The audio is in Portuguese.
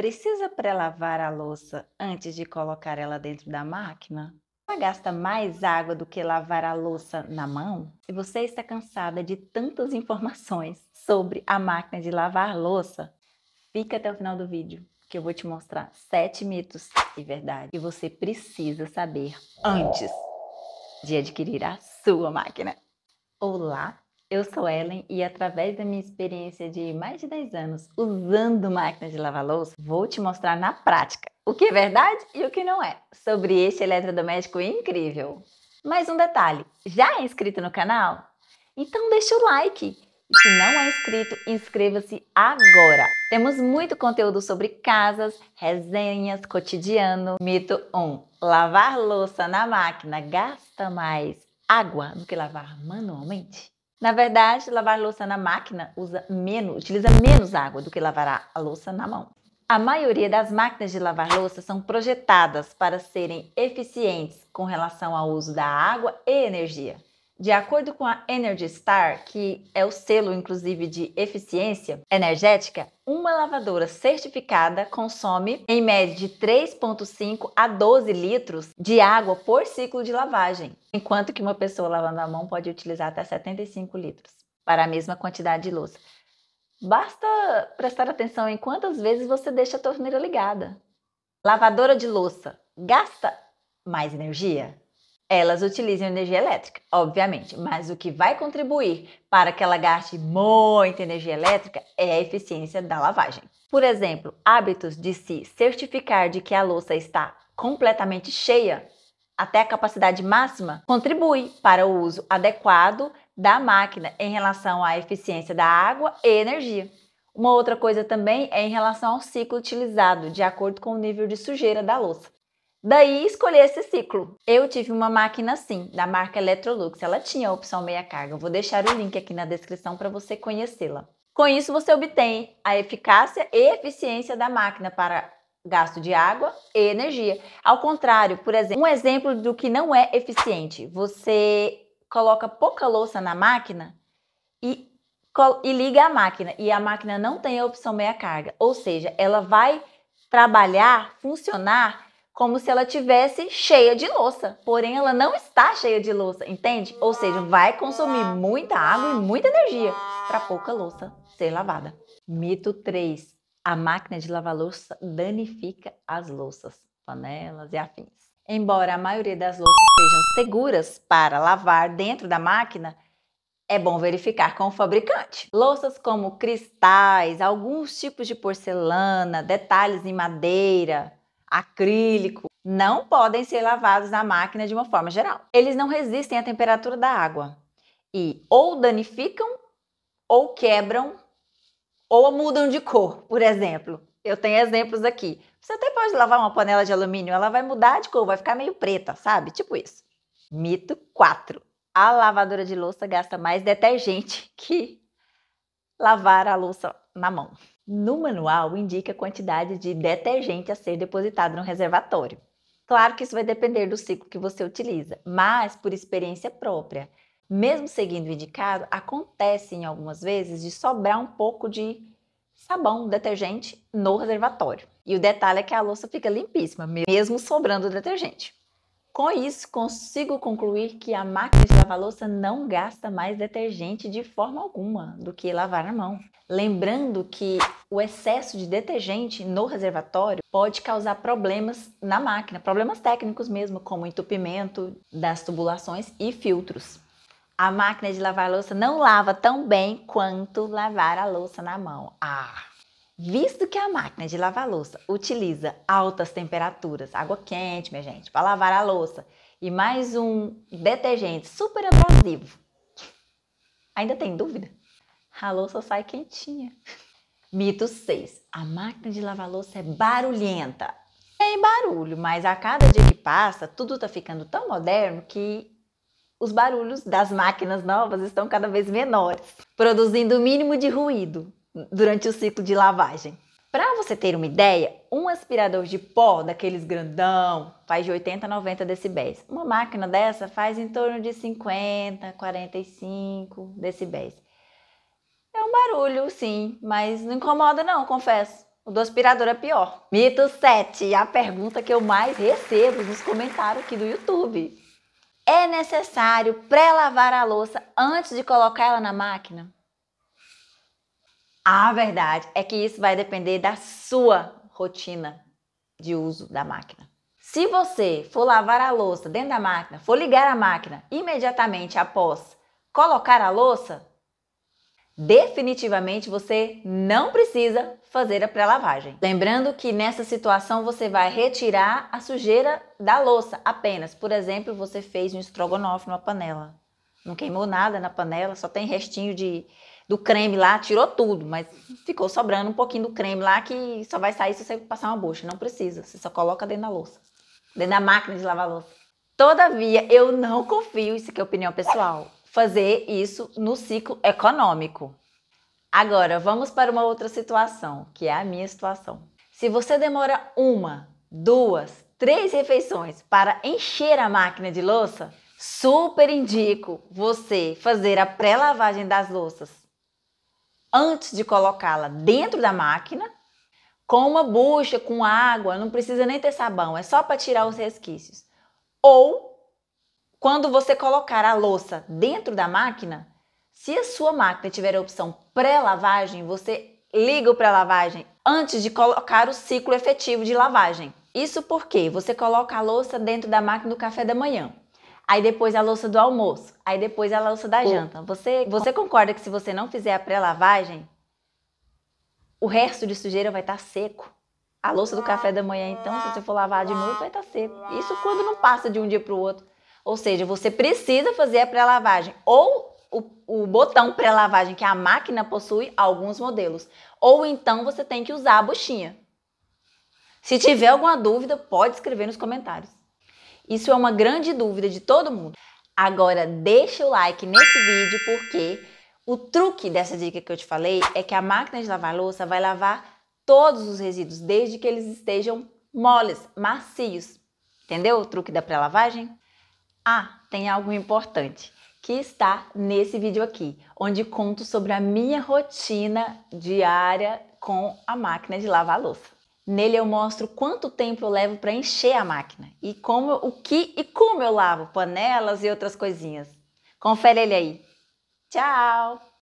Precisa pré-lavar a louça antes de colocar ela dentro da máquina? Ela gasta mais água do que lavar a louça na mão? Se você está cansada de tantas informações sobre a máquina de lavar louça, fica até o final do vídeo que eu vou te mostrar sete mitos e verdade que você precisa saber antes de adquirir a sua máquina. Olá, eu sou Ellen e, através da minha experiência de mais de 10 anos usando máquinas de lavar louça, vou te mostrar na prática o que é verdade e o que não é sobre este eletrodoméstico incrível. Mais um detalhe: já é inscrito no canal? Então deixa o like! E se não é inscrito, inscreva-se agora! Temos muito conteúdo sobre casas, resenhas, cotidiano. Mito 1: Lavar louça na máquina gasta mais água do que lavar manualmente? Na verdade, lavar louça na máquina usa menos, utiliza menos água do que lavar a louça na mão. A maioria das máquinas de lavar louça são projetadas para serem eficientes com relação ao uso da água e energia. De acordo com a Energy Star, que é o selo inclusive de eficiência energética, uma lavadora certificada consome em média de 3,5 a 12 litros de água por ciclo de lavagem, enquanto que uma pessoa lavando a mão pode utilizar até 75 litros para a mesma quantidade de louça. Basta prestar atenção em quantas vezes você deixa a torneira ligada. Lavadora de louça gasta mais energia? elas utilizam energia elétrica, obviamente, mas o que vai contribuir para que ela gaste muita energia elétrica é a eficiência da lavagem. Por exemplo, hábitos de se certificar de que a louça está completamente cheia até a capacidade máxima contribui para o uso adequado da máquina em relação à eficiência da água e energia. Uma outra coisa também é em relação ao ciclo utilizado, de acordo com o nível de sujeira da louça. Daí escolhi esse ciclo. Eu tive uma máquina assim, da marca Electrolux. Ela tinha a opção meia carga. Eu vou deixar o link aqui na descrição para você conhecê-la. Com isso, você obtém a eficácia e eficiência da máquina para gasto de água e energia. Ao contrário, por exemplo, um exemplo do que não é eficiente. Você coloca pouca louça na máquina e, e liga a máquina. E a máquina não tem a opção meia carga. Ou seja, ela vai trabalhar, funcionar como se ela tivesse cheia de louça. Porém, ela não está cheia de louça, entende? Ou seja, vai consumir muita água e muita energia para pouca louça ser lavada. Mito 3. A máquina de lavar louça danifica as louças, panelas e afins. Embora a maioria das louças sejam seguras para lavar dentro da máquina, é bom verificar com o fabricante. Louças como cristais, alguns tipos de porcelana, detalhes em madeira, acrílico, não podem ser lavados na máquina de uma forma geral. Eles não resistem à temperatura da água e ou danificam ou quebram ou mudam de cor, por exemplo. Eu tenho exemplos aqui. Você até pode lavar uma panela de alumínio, ela vai mudar de cor, vai ficar meio preta, sabe? Tipo isso. Mito 4. A lavadora de louça gasta mais detergente que lavar a louça na mão. No manual indica a quantidade de detergente a ser depositado no reservatório. Claro que isso vai depender do ciclo que você utiliza, mas por experiência própria, mesmo seguindo o indicado, acontece em algumas vezes de sobrar um pouco de sabão, detergente no reservatório. E o detalhe é que a louça fica limpíssima, mesmo sobrando o detergente. Com isso, consigo concluir que a máquina de lavar louça não gasta mais detergente de forma alguma do que lavar a mão. Lembrando que o excesso de detergente no reservatório pode causar problemas na máquina, problemas técnicos mesmo, como entupimento das tubulações e filtros. A máquina de lavar louça não lava tão bem quanto lavar a louça na mão. Ah! Visto que a máquina de lavar louça utiliza altas temperaturas, água quente, minha gente, para lavar a louça, e mais um detergente super abrasivo, ainda tem dúvida? A louça sai quentinha. Mito 6. A máquina de lavar louça é barulhenta. Tem barulho, mas a cada dia que passa, tudo está ficando tão moderno que os barulhos das máquinas novas estão cada vez menores, produzindo o mínimo de ruído durante o ciclo de lavagem. Para você ter uma ideia, um aspirador de pó daqueles grandão faz de 80 a 90 decibéis. Uma máquina dessa faz em torno de 50, 45 decibéis. É um barulho, sim, mas não incomoda não, confesso. O do aspirador é pior. Mito 7, a pergunta que eu mais recebo nos comentários aqui do YouTube. É necessário pré-lavar a louça antes de colocar ela na máquina? A verdade é que isso vai depender da sua rotina de uso da máquina. Se você for lavar a louça dentro da máquina, for ligar a máquina imediatamente após colocar a louça, definitivamente você não precisa fazer a pré-lavagem. Lembrando que nessa situação você vai retirar a sujeira da louça apenas. Por exemplo, você fez um estrogonofe numa panela. Não queimou nada na panela, só tem restinho de, do creme lá, tirou tudo, mas ficou sobrando um pouquinho do creme lá que só vai sair se você passar uma bucha. Não precisa, você só coloca dentro da louça, dentro da máquina de lavar louça. Todavia, eu não confio, isso aqui é opinião pessoal, fazer isso no ciclo econômico. Agora, vamos para uma outra situação, que é a minha situação. Se você demora uma, duas, três refeições para encher a máquina de louça, super indico você fazer a pré-lavagem das louças antes de colocá-la dentro da máquina, com uma bucha, com água, não precisa nem ter sabão, é só para tirar os resquícios. Ou quando você colocar a louça dentro da máquina, se a sua máquina tiver a opção pré-lavagem, você liga o pré-lavagem antes de colocar o ciclo efetivo de lavagem. Isso porque você coloca a louça dentro da máquina do café da manhã aí depois a louça do almoço, aí depois a louça da janta. Você, você concorda que se você não fizer a pré-lavagem, o resto de sujeira vai estar tá seco? A louça do café da manhã, então, se você for lavar de novo, vai estar tá seco. Isso quando não passa de um dia para o outro. Ou seja, você precisa fazer a pré-lavagem. Ou o, o botão pré-lavagem que a máquina possui, alguns modelos. Ou então você tem que usar a buchinha. Se tiver alguma dúvida, pode escrever nos comentários. Isso é uma grande dúvida de todo mundo. Agora deixa o like nesse vídeo porque o truque dessa dica que eu te falei é que a máquina de lavar louça vai lavar todos os resíduos desde que eles estejam moles, macios. Entendeu o truque da pré-lavagem? Ah, tem algo importante que está nesse vídeo aqui, onde conto sobre a minha rotina diária com a máquina de lavar louça. Nele eu mostro quanto tempo eu levo para encher a máquina e como, o que e como eu lavo panelas e outras coisinhas. Confere ele aí. Tchau!